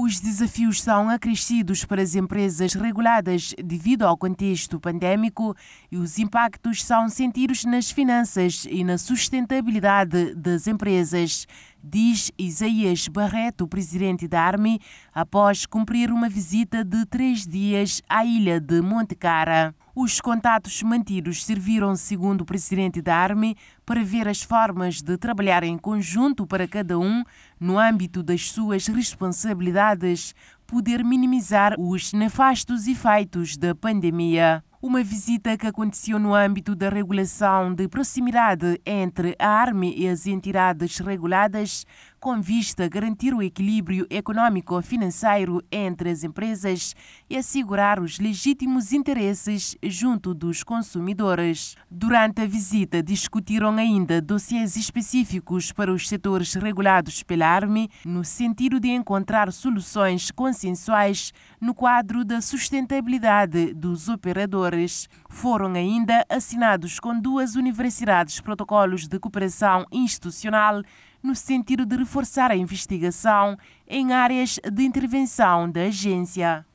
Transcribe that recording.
Os desafios são acrescidos para as empresas reguladas devido ao contexto pandémico e os impactos são sentidos nas finanças e na sustentabilidade das empresas, diz Isaías Barreto, presidente da ARME, após cumprir uma visita de três dias à ilha de Montecara. Os contatos mantidos serviram, segundo o presidente da ARME, para ver as formas de trabalhar em conjunto para cada um, no âmbito das suas responsabilidades, poder minimizar os nefastos efeitos da pandemia. Uma visita que aconteceu no âmbito da regulação de proximidade entre a ARME e as entidades reguladas com vista a garantir o equilíbrio econômico-financeiro entre as empresas e assegurar os legítimos interesses junto dos consumidores. Durante a visita, discutiram ainda dossiês específicos para os setores regulados pela ARME, no sentido de encontrar soluções consensuais no quadro da sustentabilidade dos operadores. Foram ainda assinados com duas universidades protocolos de cooperação institucional no sentido de reforçar a investigação em áreas de intervenção da agência.